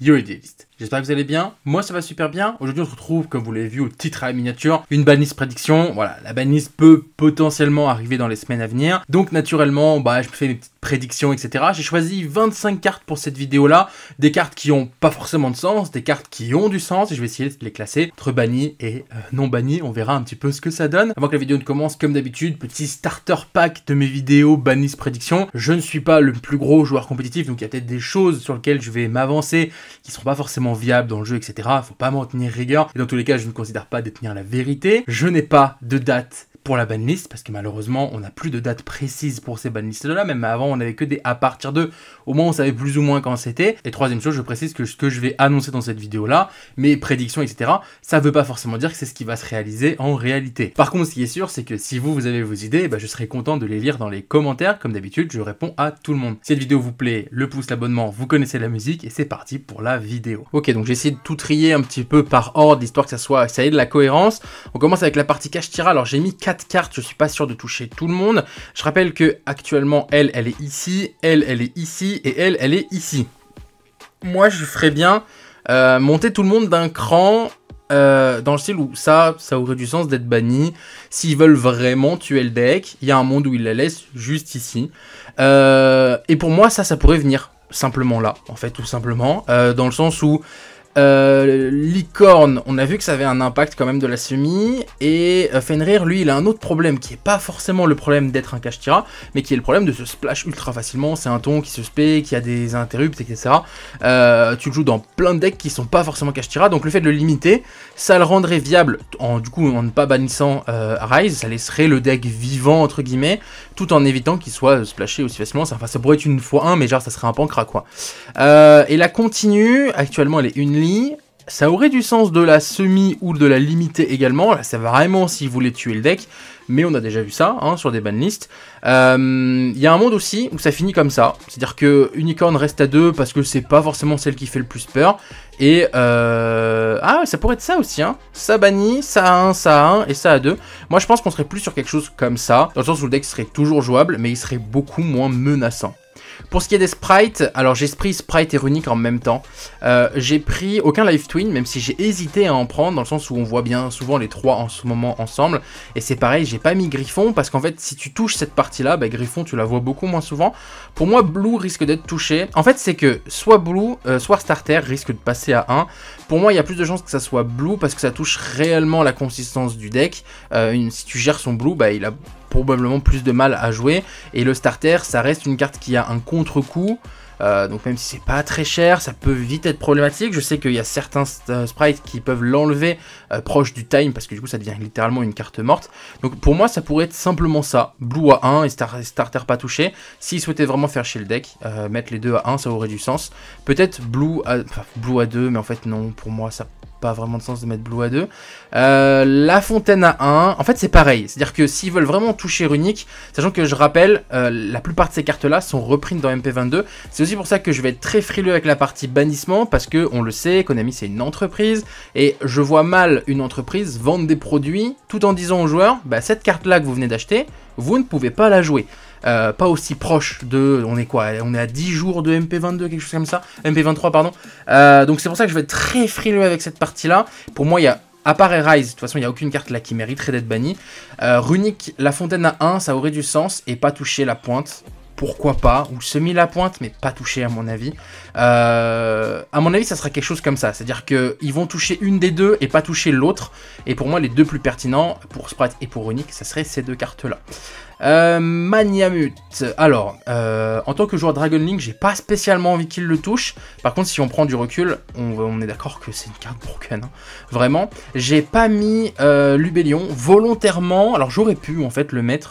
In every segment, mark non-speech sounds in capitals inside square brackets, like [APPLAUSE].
Юрий Девист. J'espère que vous allez bien. Moi, ça va super bien. Aujourd'hui, on se retrouve, comme vous l'avez vu au titre à la miniature, une banlist prédiction. Voilà, la banlist peut potentiellement arriver dans les semaines à venir. Donc, naturellement, bah, je fais une petites prédictions, etc. J'ai choisi 25 cartes pour cette vidéo-là. Des cartes qui n'ont pas forcément de sens, des cartes qui ont du sens. Et je vais essayer de les classer entre bannies et euh, non bannies. On verra un petit peu ce que ça donne. Avant que la vidéo ne commence, comme d'habitude, petit starter pack de mes vidéos bannis prédiction. Je ne suis pas le plus gros joueur compétitif, donc il y a peut-être des choses sur lesquelles je vais m'avancer qui ne seront pas forcément viable dans le jeu, etc. Faut pas m'en tenir rigueur. Et dans tous les cas, je ne considère pas détenir la vérité. Je n'ai pas de date pour la banlist, parce que malheureusement, on n'a plus de date précise pour ces banlistes-là, même avant, on avait que des à partir de, au moins on savait plus ou moins quand c'était. Et troisième chose, je précise que ce que je vais annoncer dans cette vidéo-là, mes prédictions, etc., ça veut pas forcément dire que c'est ce qui va se réaliser en réalité. Par contre, ce qui est sûr, c'est que si vous, vous avez vos idées, bah, je serai content de les lire dans les commentaires, comme d'habitude, je réponds à tout le monde. Si cette vidéo vous plaît, le pouce, l'abonnement, vous connaissez la musique, et c'est parti pour la vidéo. Ok, donc j'ai essayé de tout trier un petit peu par ordre, histoire que ça soit, ça ait de la cohérence. On commence avec la partie cache-tira, alors j'ai mis quatre carte je suis pas sûr de toucher tout le monde. Je rappelle que actuellement elle, elle est ici, elle, elle est ici et elle, elle est ici. Moi, je ferais bien euh, monter tout le monde d'un cran euh, dans le style où ça, ça aurait du sens d'être banni. S'ils veulent vraiment tuer le deck, il y a un monde où ils la laissent juste ici. Euh, et pour moi, ça, ça pourrait venir simplement là, en fait, tout simplement, dans le sens où euh, Licorne, on a vu que ça avait un impact quand même de la semi. Et euh, Fenrir, lui, il a un autre problème qui est pas forcément le problème d'être un cachetira, mais qui est le problème de se splash ultra facilement. C'est un ton qui se spé, qui a des interrupts, etc. Euh, tu le joues dans plein de decks qui sont pas forcément cachetira, donc le fait de le limiter, ça le rendrait viable, en, du coup en ne pas bannissant Rise, ça laisserait le deck vivant entre guillemets, tout en évitant qu'il soit splashé aussi facilement. Enfin, ça pourrait être une fois un, mais genre ça serait un pancra quoi. et la continue, actuellement elle est une ça aurait du sens de la semi ou de la limiter également. Là, c'est vraiment s'ils voulaient tuer le deck, mais on a déjà vu ça hein, sur des banlistes. Euh, il y a un monde aussi où ça finit comme ça, c'est-à-dire que Unicorn reste à deux parce que c'est pas forcément celle qui fait le plus peur. Et euh, ah, ça pourrait être ça aussi, hein. Ça banni, ça a 1, ça a 1 et ça à 2. Moi, je pense qu'on serait plus sur quelque chose comme ça, dans le sens où le deck serait toujours jouable, mais il serait beaucoup moins menaçant. Pour ce qui est des sprites, alors j'ai pris sprite et runique en même temps. Euh, j'ai pris aucun life twin, même si j'ai hésité à en prendre, dans le sens où on voit bien souvent les trois en ce moment ensemble. Et c'est pareil, j'ai pas mis griffon, parce qu'en fait, si tu touches cette partie-là, bah, griffon, tu la vois beaucoup moins souvent. Pour moi, blue risque d'être touché. En fait, c'est que soit blue, euh, soit starter risque de passer à 1. Pour moi, il y a plus de chances que ça soit blue, parce que ça touche réellement la consistance du deck. Euh, si tu gères son blue, bah, il a probablement plus de mal à jouer. Et le starter, ça reste une carte qui a un contre-coup. Euh, donc même si c'est pas très cher, ça peut vite être problématique. Je sais qu'il y a certains euh, sprites qui peuvent l'enlever euh, proche du time parce que du coup ça devient littéralement une carte morte. Donc pour moi ça pourrait être simplement ça. Blue à 1 et starter pas touché. S'ils souhaitaient vraiment faire chez le deck, mettre les deux à 1 ça aurait du sens. Peut-être blue blue à 2 mais en fait non pour moi ça pas vraiment de sens de mettre Blue à 2. Euh, la fontaine à 1, en fait c'est pareil. C'est-à-dire que s'ils veulent vraiment toucher Runique, sachant que je rappelle, euh, la plupart de ces cartes-là sont reprises dans MP22. C'est aussi pour ça que je vais être très frileux avec la partie bannissement, parce que on le sait, Konami c'est une entreprise, et je vois mal une entreprise vendre des produits tout en disant aux joueurs, bah, cette carte-là que vous venez d'acheter, vous ne pouvez pas la jouer. Euh, pas aussi proche de. On est quoi On est à 10 jours de MP22, quelque chose comme ça. MP23, pardon. Euh, donc c'est pour ça que je vais être très frileux avec cette partie-là. Pour moi, il y a. À part Rise, de toute façon, il n'y a aucune carte là qui mériterait d'être bannie. Euh, Runic, la fontaine à 1, ça aurait du sens. Et pas toucher la pointe pourquoi pas, ou semi la pointe, mais pas toucher, à mon avis. à mon avis, ça sera quelque chose comme ça, c'est-à-dire qu'ils vont toucher une des deux et pas toucher l'autre. Et pour moi, les deux plus pertinents pour Sprite et pour Runic, ça serait ces deux cartes-là. Euh, Maniamut. Alors, euh, en tant que joueur Dragon Link, j'ai pas spécialement envie qu'il le touche. Par contre, si on prend du recul, on, est d'accord que c'est une carte broken. Hein. Vraiment. J'ai pas mis euh, volontairement. Alors, j'aurais pu en fait le mettre.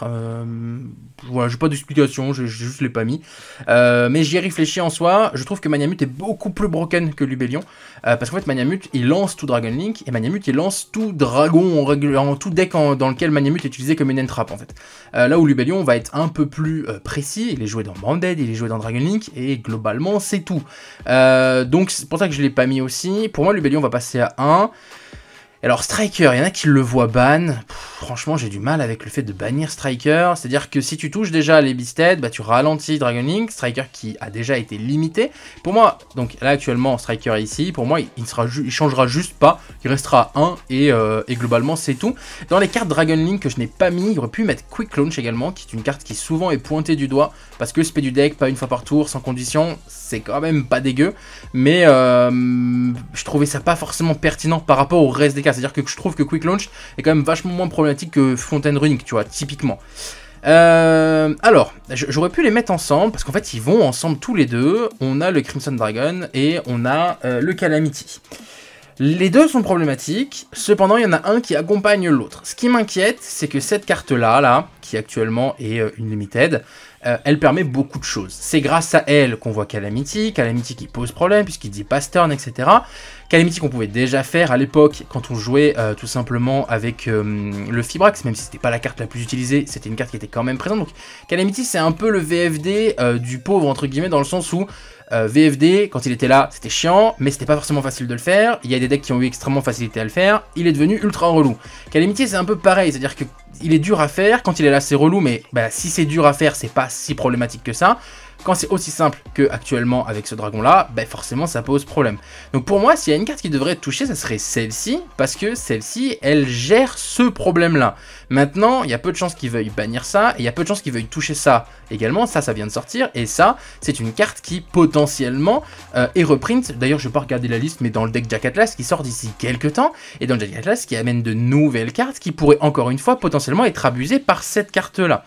voilà, euh, j'ai pas d'explication, je, juste l'ai pas mis. mais j'y ai réfléchi en soi. Je trouve que Maniamut est beaucoup plus broken que Lubellion. Euh, parce qu'en fait, Maniamut, il lance tout Dragon Link, et Maniamut, il lance tout dragon, en, tout deck dans lequel Maniamut est utilisé comme une entrap en fait. Euh, là où Lubellion va être un peu plus euh, précis, il est joué dans Banded, il est joué dans Dragon Link, et globalement, c'est tout. donc, c'est pour ça que je l'ai pas mis aussi. Pour moi, Lubellion va passer à 1. Alors Striker, il y en a qui le voient ban. franchement, j'ai du mal avec le fait de bannir Striker. C'est-à-dire que si tu touches déjà les Beasted, bah, tu ralentis Dragon Link. Striker qui a déjà été limité. Pour moi, donc là actuellement, Striker ici. Pour moi, il ne changera juste pas. Il restera 1 euh, et, globalement, c'est tout. Dans les cartes Dragon Link que je n'ai pas mis, aurait pu mettre Quick Launch également, qui est une carte qui souvent est pointée du doigt. Parce que le spé du deck, pas une fois par tour, sans condition, c'est quand même pas dégueu. Mais euh, je trouvais ça pas forcément pertinent par rapport au reste des cartes c'est-à-dire que je trouve que Quick Launch est quand même vachement moins problématique que Fontaine Running, tu vois, typiquement. Euh, alors, j'aurais pu les mettre ensemble, parce qu'en fait, ils vont ensemble tous les deux. On a le Crimson Dragon et on a euh, le Calamity. Les deux sont problématiques, cependant il y en a un qui accompagne l'autre. Ce qui m'inquiète, c'est que cette carte-là, là, qui actuellement est euh, une limited, euh, elle permet beaucoup de choses. C'est grâce à elle qu'on voit Calamity, Calamity qui pose problème puisqu'il dit Pastern, etc. Calamity qu'on pouvait déjà faire à l'époque quand on jouait euh, tout simplement avec euh, le Fibrax, même si c'était pas la carte la plus utilisée, c'était une carte qui était quand même présente. Donc Calamity c'est un peu le VFD du pauvre entre guillemets dans le sens où euh, VFD, quand il était là, c'était chiant, mais c'était pas forcément facile de le faire. Il y a des decks qui ont eu extrêmement facilité à le faire. Il est devenu ultra relou. Calamity, c'est un peu pareil, c'est-à-dire que il est dur à faire. Quand il est là, c'est relou, mais bah, si c'est dur à faire, c'est pas si problématique que ça. Quand c'est aussi simple que actuellement avec ce dragon là, ben forcément ça pose problème. Donc pour moi, s'il y a une carte qui devrait être touchée, ça serait celle-ci, parce que celle-ci, elle gère ce problème là. Maintenant, il y a peu de chances qu'ils veuillent bannir ça, et il y a peu de chances qu'ils veuillent toucher ça également, ça, ça vient de sortir, et ça, c'est une carte qui potentiellement euh, est reprint, d'ailleurs je vais pas regarder la liste, mais dans le deck Jack Atlas qui sort d'ici quelques temps, et dans le Jack Atlas qui amène de nouvelles cartes qui pourraient encore une fois potentiellement être abusées par cette carte là.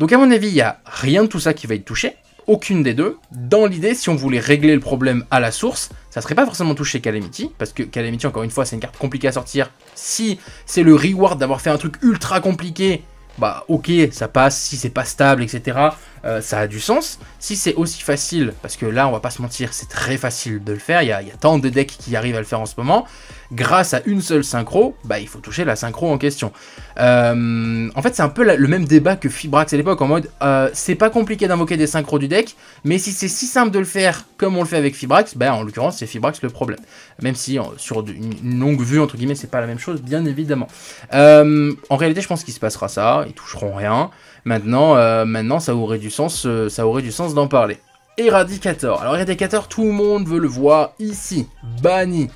Donc à mon avis, il n'y a rien de tout ça qui va être touché, aucune des deux. Dans l'idée, si on voulait régler le problème à la source, ça serait pas forcément touché Calamity, parce que Calamity, encore une fois, c'est une carte compliquée à sortir. Si c'est le reward d'avoir fait un truc ultra compliqué, bah ok, ça passe, si c'est pas stable, etc., euh, ça a du sens. Si c'est aussi facile, parce que là, on va pas se mentir, c'est très facile de le faire, il y, a tant de decks qui arrivent à le faire en ce moment, grâce à une seule synchro, bah, il faut toucher la synchro en question. Euh, en fait, c'est un peu le même débat que Fibrax à l'époque, en mode euh, c'est pas compliqué d'invoquer des synchros du deck, mais si c'est si simple de le faire comme on le fait avec Fibrax, bah, en l'occurrence, c'est Fibrax le problème. Même si sur une longue vue, entre guillemets, c'est pas la même chose, bien évidemment. Euh, en réalité, je pense qu'il se passera ça, ils toucheront rien. Maintenant, maintenant ça aurait du sens, ça aurait du sens d'en parler. Eradicator. Alors Eradicator, tout le monde veut le voir ici, banni.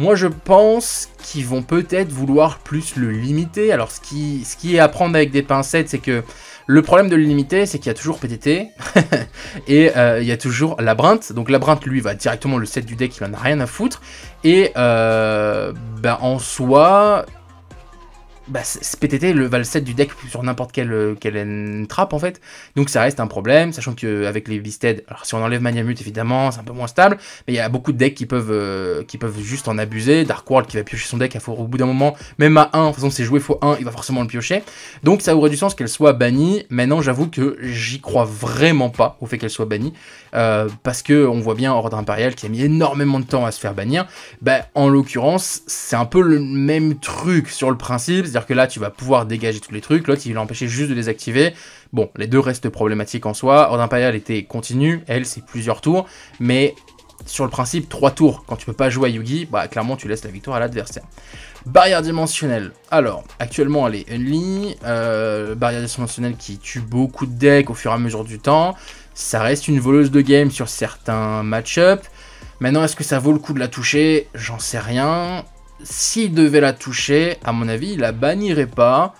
Moi, je pense qu'ils vont peut-être vouloir plus le limiter. Alors, ce qui, ce qui est à prendre avec des pincettes, c'est que le problème de le limiter, c'est qu'il y a toujours PTT [LAUGHS] et euh, il y a toujours brinte, Donc, brinte, lui, va directement le set du deck, il en a rien à foutre. Et euh, ben, en soi, bah, PTT le val 7 du deck sur n'importe quelle, euh, quelle trappe en fait. Donc ça reste un problème, sachant qu'avec euh, les Beasted, alors si on enlève Mute évidemment, c'est un peu moins stable, mais il y a beaucoup de decks qui peuvent, euh, qui peuvent juste en abuser. Dark World qui va piocher son deck à fort au bout d'un moment, même à 1, en toute façon c'est joué faut 1, il va forcément le piocher. Donc ça aurait du sens qu'elle soit bannie. Maintenant j'avoue que j'y crois vraiment pas au fait qu'elle soit bannie, parce que on voit bien Ordre Impérial qui a mis énormément de temps à se faire bannir. Bah, en l'occurrence, c'est un peu le même truc sur le principe c'est-à-dire que là, tu vas pouvoir dégager tous les trucs, l'autre, il va l'empêcher juste de les activer. Bon, les deux restent problématiques en soi. Horde Impérial était continue, elle, c'est plusieurs tours, mais sur le principe, trois tours. Quand tu peux pas jouer à Yugi, bah clairement tu laisses la victoire à l'adversaire. Barrière dimensionnelle. Alors, actuellement elle est only. Euh, barrière dimensionnelle qui tue beaucoup de decks au fur et à mesure du temps. Ça reste une voleuse de game sur certains match-up. Maintenant, est-ce que ça vaut le coup de la toucher J'en sais rien s'il devait la toucher, à mon avis, il la bannirait pas.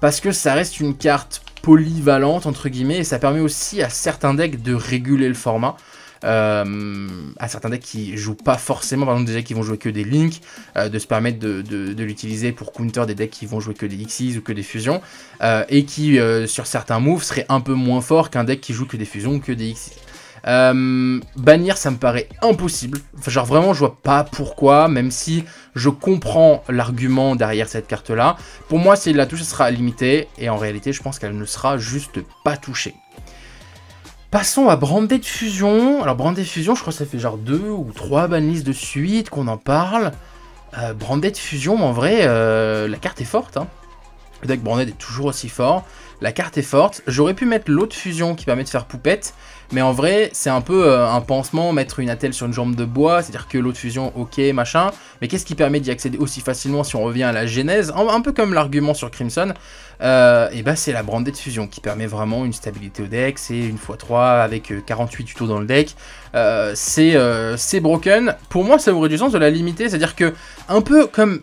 Parce que ça reste une carte polyvalente, entre guillemets, et ça permet aussi à certains decks de réguler le format. Euh, à certains decks qui jouent pas forcément, par exemple des decks qui vont jouer que des links, euh, de se permettre de, l'utiliser pour counter des decks qui vont jouer que des Xyz ou que des fusions, euh, et qui sur certains moves seraient un peu moins forts qu'un deck qui joue que des fusions ou que des Xyz. Euh, bannir, ça me paraît impossible. genre vraiment, je vois pas pourquoi, même si je comprends l'argument derrière cette carte-là. Pour moi, si la touche sera limitée, et en réalité, je pense qu'elle ne sera juste pas touchée. Passons à Branded Fusion. Alors, Branded Fusion, je crois que ça fait genre deux ou trois banlistes de suite qu'on en parle. Euh, Branded Fusion, en vrai, euh, la carte est forte. Hein. Le deck Branded est toujours aussi fort. La carte est forte. J'aurais pu mettre l'autre fusion qui permet de faire poupette. Mais en vrai, c'est un peu euh, un pansement, mettre une attelle sur une jambe de bois, c'est-à-dire que l'autre fusion, ok, machin. Mais qu'est-ce qui permet d'y accéder aussi facilement si on revient à la genèse un, peu comme l'argument sur Crimson. Euh, et bah c'est la brandée de fusion qui permet vraiment une stabilité au deck. C'est une fois 3 avec 48 euh, tutos dans le deck. c'est broken. Pour moi, ça aurait du sens de la limiter, c'est-à-dire que un peu comme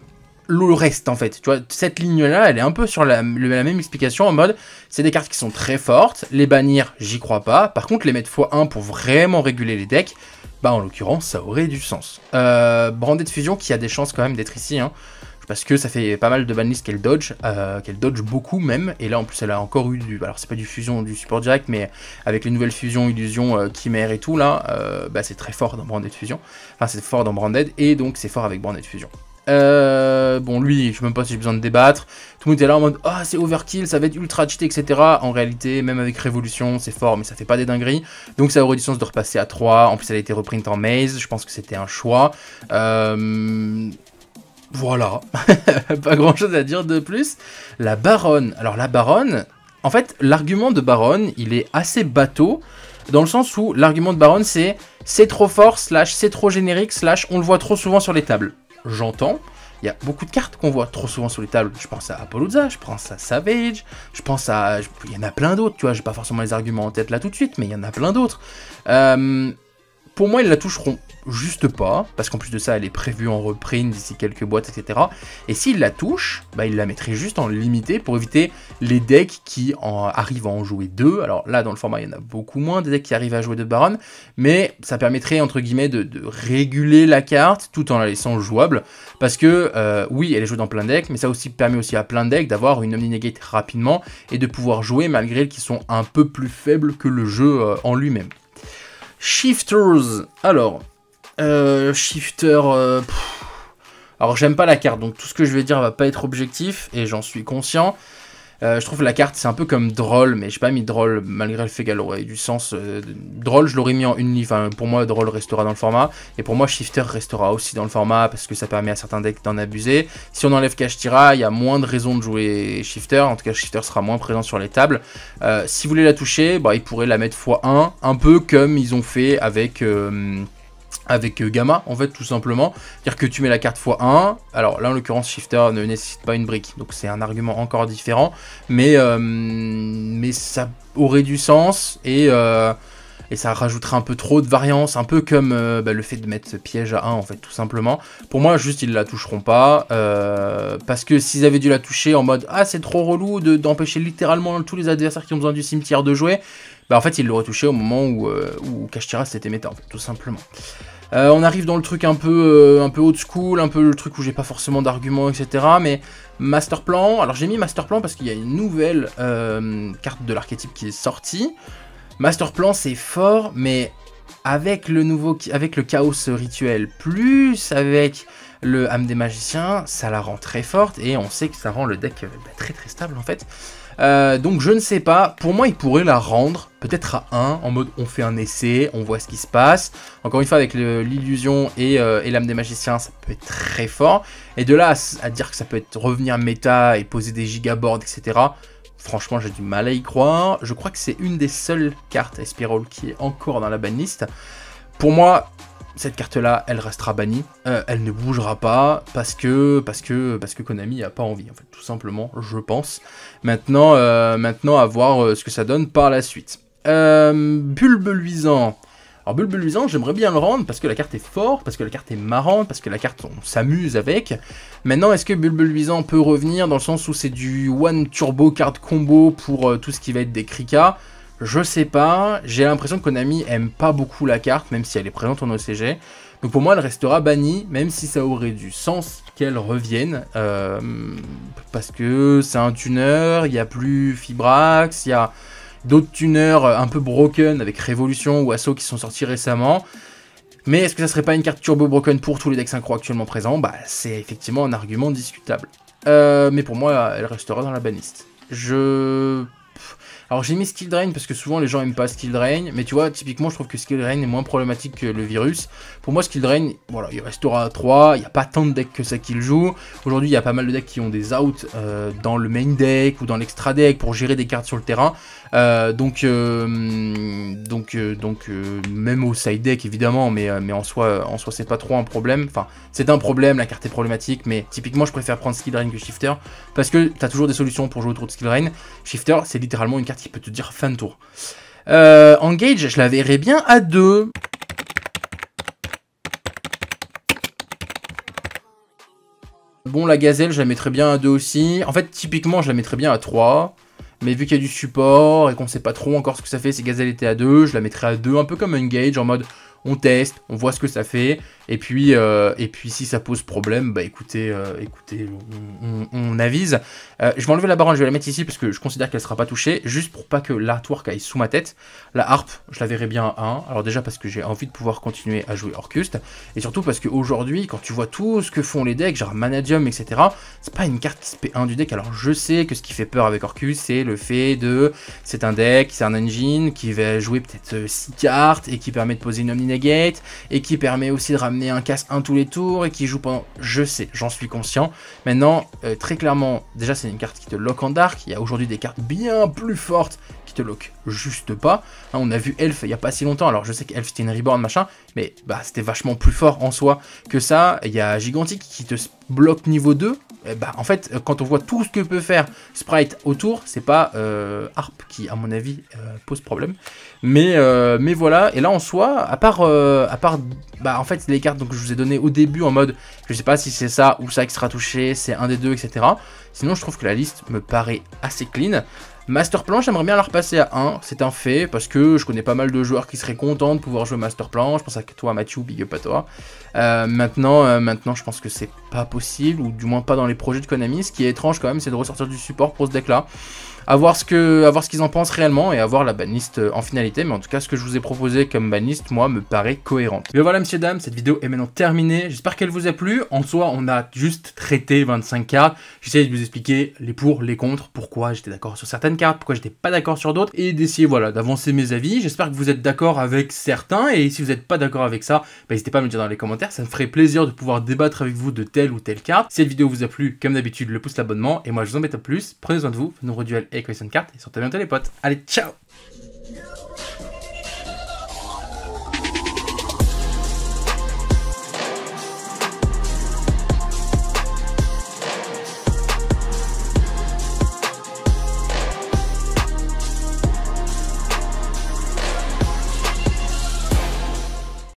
le reste en fait. Tu vois, cette ligne-là, elle est un peu sur la, même explication en mode, c'est des cartes qui sont très fortes, les bannir, j'y crois pas. Par contre, les mettre x1 pour vraiment réguler les decks, bah en l'occurrence, ça aurait du sens. Euh, de fusion qui a des chances quand même d'être ici, hein, parce que ça fait pas mal de banlist qu'elle dodge, euh, qu'elle dodge beaucoup même, et là en plus elle a encore eu du, alors c'est pas du fusion, du support direct, mais avec les nouvelles fusions, illusion, euh, chimère et tout là, euh, bah c'est très fort dans Branded Fusion, enfin c'est fort dans Branded, et donc c'est fort avec Branded Fusion. Euh, bon, lui, je sais même pas si j'ai besoin de débattre. Tout le monde était là en mode Ah, c'est overkill, ça va être ultra cheat, etc. En réalité, même avec Révolution, c'est fort, mais ça fait pas des dingueries. Donc, ça aurait du sens de repasser à 3. En plus, elle a été reprint en maze. Je pense que c'était un choix. Euh, voilà, [LAUGHS] pas grand chose à dire de plus. La baronne. Alors la baronne, en fait, l'argument de baronne, il est assez bateau, dans le sens où l'argument de baronne, c'est c'est trop fort, slash c'est trop générique, slash on le voit trop souvent sur les tables j'entends, il y a beaucoup de cartes qu'on voit trop souvent sur les tables. Je pense à Apolloza, je pense à Savage, je pense à... Il y en a plein d'autres, tu vois, j'ai pas forcément les arguments en tête là tout de suite, mais il y en a plein d'autres. Euh, pour moi, ils la toucheront juste pas, parce qu'en plus de ça, elle est prévue en reprint d'ici quelques boîtes, etc. Et s'ils la touchent, bah, ils la mettraient juste en limité pour éviter les decks qui en arrivent à en jouer deux. Alors là, dans le format, il y en a beaucoup moins des decks qui arrivent à jouer deux barons, mais ça permettrait, entre guillemets, de, réguler la carte tout en la laissant jouable, parce que, euh, oui, elle est jouée dans plein de decks, mais ça aussi permet aussi à plein de decks d'avoir une Omni-Negate rapidement et de pouvoir jouer malgré qu'ils sont un peu plus faibles que le jeu euh, en lui-même. Shifters. Alors, euh, shifter... Euh, alors j'aime pas la carte, donc tout ce que je vais dire va pas être objectif, et j'en suis conscient. Euh, je trouve la carte, c'est un peu comme drôle, mais je j'ai pas mis drôle malgré le fait qu'elle aurait du sens. Euh, drôle, je l'aurais mis en une Enfin, pour moi, drôle restera dans le format. Et pour moi, shifter restera aussi dans le format parce que ça permet à certains decks d'en abuser. Si on enlève Cash Tira, il y a moins de raisons de jouer shifter. En tout cas, shifter sera moins présent sur les tables. Euh, si vous voulez la toucher, bah, ils pourraient la mettre x1, un peu comme ils ont fait avec avec euh, Gamma en fait tout simplement. dire que tu mets la carte x1, alors là en l'occurrence Shifter ne nécessite pas une brique, donc c'est un argument encore différent, mais, euh, mais ça aurait du sens et, euh, et ça rajoutera un peu trop de variance, un peu comme euh, bah, le fait de mettre ce piège à 1 en fait tout simplement. Pour moi juste ils la toucheront pas, euh, parce que s'ils avaient dû la toucher en mode ah c'est trop relou d'empêcher littéralement tous les adversaires qui ont besoin du cimetière de jouer, bah en fait ils l'auraient touché au moment où, euh, où Kashtira s'était méta en fait, tout simplement. on arrive dans le truc un peu, un peu old school, un peu le truc où j'ai pas forcément d'arguments, etc. Mais Master Plan, alors j'ai mis Master Plan parce qu'il y a une nouvelle carte de l'archétype qui est sortie. Masterplan, c'est fort, mais avec le nouveau, avec le chaos rituel, plus avec le âme des magiciens, ça la rend très forte et on sait que ça rend le deck euh, bah, très très stable en fait. Euh, donc je ne sais pas, pour moi il pourrait la rendre peut-être à 1, en mode on fait un essai, on voit ce qui se passe. Encore une fois avec l'illusion euh, et, l'âme des magiciens, ça peut être très fort. Et de là à, dire que ça peut être revenir méta et poser des gigabords etc. Franchement, j'ai du mal à y croire. Je crois que c'est une des seules cartes spiral qui est encore dans la banlist. Pour moi, cette carte-là, elle restera bannie. Euh, elle ne bougera pas parce que, parce que, parce que Konami a pas envie, en fait, tout simplement, je pense. Maintenant, euh, maintenant à voir euh, ce que ça donne par la suite. bulbe luisant. Alors Bulbul j'aimerais bien le rendre parce que la carte est forte, parce que la carte est marrante, parce que la carte on s'amuse avec. Maintenant, est-ce que Bulbul peut revenir dans le sens où c'est du one turbo card combo pour euh, tout ce qui va être des Krika Je sais pas, j'ai l'impression que Konami aime pas beaucoup la carte, même si elle est présente en OCG. Donc pour moi, elle restera bannie, même si ça aurait du sens qu'elle revienne, euh, parce que c'est un tuner, il n'y a plus Fibrax, il y a d'autres tuners euh, un peu broken avec Révolution ou Assaut qui sont sortis récemment. Mais est-ce que ça serait pas une carte turbo broken pour tous les decks synchro actuellement présents Bah c'est effectivement un argument discutable. Euh, mais pour moi, elle restera dans la baniste. Je alors j'ai mis Skill Drain parce que souvent les gens aiment pas Skill Drain, mais tu vois, typiquement je trouve que Skill Drain est moins problématique que le virus. Pour moi, Skill Drain, voilà, il restera à 3, il n'y a pas tant de decks que ça qu'il joue. Aujourd'hui, il y a pas mal de decks qui ont des outs euh, dans le main deck ou dans l'extra deck pour gérer des cartes sur le terrain. Euh, donc, euh, donc, donc même au side deck évidemment, mais, mais en soi, en soi c'est pas trop un problème. Enfin, c'est un problème, la carte est problématique, mais typiquement je préfère prendre Skill Drain que Shifter parce que tu as toujours des solutions pour jouer autour de Skill Drain. Shifter, c'est littéralement une carte qui peut te dire fin de tour. Euh, engage, je la verrais bien à 2. Bon, la gazelle, je la mettrais bien à 2 aussi. En fait, typiquement, je la mettrais bien à 3. Mais vu qu'il y a du support et qu'on sait pas trop encore ce que ça fait, si gazelle était à 2, je la mettrais à 2, un peu comme Engage, en mode on teste, on voit ce que ça fait. Et puis, euh, et puis si ça pose problème, bah écoutez, euh, écoutez, on, avise. Euh, je vais enlever la barre je vais la mettre ici parce que je considère qu'elle ne sera pas touchée, juste pour pas que l'artwork aille sous ma tête. La harpe, je la verrai bien à 1. Alors déjà parce que j'ai envie de pouvoir continuer à jouer Orcust, et surtout parce qu'aujourd'hui, quand tu vois tout ce que font les decks, genre Manadium, etc., c'est pas une carte qui se 1 du deck. Alors je sais que ce qui fait peur avec Orcus, c'est le fait de... C'est un deck, c'est un engine qui va jouer peut-être 6 cartes, et qui permet de poser une Omni-Negate, et qui permet aussi de ramener un casse un tous les tours et qui joue pendant... Je sais, j'en suis conscient. Maintenant, euh, très clairement, déjà c'est une carte qui te lock en dark. Il y a aujourd'hui des cartes bien plus fortes qui te lock juste pas. Hein, on a vu Elf il n'y a pas si longtemps. Alors je sais qu'Elf c'était une reborn machin, mais bah c'était vachement plus fort en soi que ça. Il y a Gigantic qui te bloque niveau 2 eh ben, en fait, quand on voit tout ce que peut faire Sprite autour, c'est pas euh, Harp qui, à mon avis, euh, pose problème. Euh, mais, voilà, et là en soi, à part, à part bah, en fait, les cartes que je vous ai données au début en mode, je sais pas si c'est ça ou ça qui sera touché, c'est un des deux, etc. Sinon, je trouve que la liste me paraît assez clean. Masterplan, j'aimerais bien la repasser à 1, c'est un fait, parce que je connais pas mal de joueurs qui seraient contents de pouvoir jouer Masterplan, je pense à toi Mathieu, big up toi. maintenant, maintenant, je pense que c'est possible, ou du moins pas dans les projets de Konami. Ce qui est étrange quand même, c'est de ressortir du support pour ce deck-là. A voir ce que, à voir ce qu'ils en pensent réellement et avoir la banlist euh, en finalité. Mais en tout cas, ce que je vous ai proposé comme banlist, moi, me paraît cohérente. Mais voilà, messieurs, dames, cette vidéo est maintenant terminée. J'espère qu'elle vous a plu. En soi, on a juste traité 25 cartes. J'essaie de vous expliquer les pour, les contre, pourquoi j'étais d'accord sur certaines cartes, pourquoi j'étais pas d'accord sur d'autres et d'essayer, voilà, d'avancer mes avis. J'espère que vous êtes d'accord avec certains et si vous n'êtes pas d'accord avec ça, bah, n'hésitez pas à me dire dans les commentaires. Ça me ferait plaisir de pouvoir débattre avec vous de tels ou telle carte. Si cette vidéo vous a plu, comme d'habitude, le pouce, l'abonnement. Et moi, je vous embête à plus. Prenez soin de vous. Nos duel et question carte. Et sortez bientôt les potes. Allez, ciao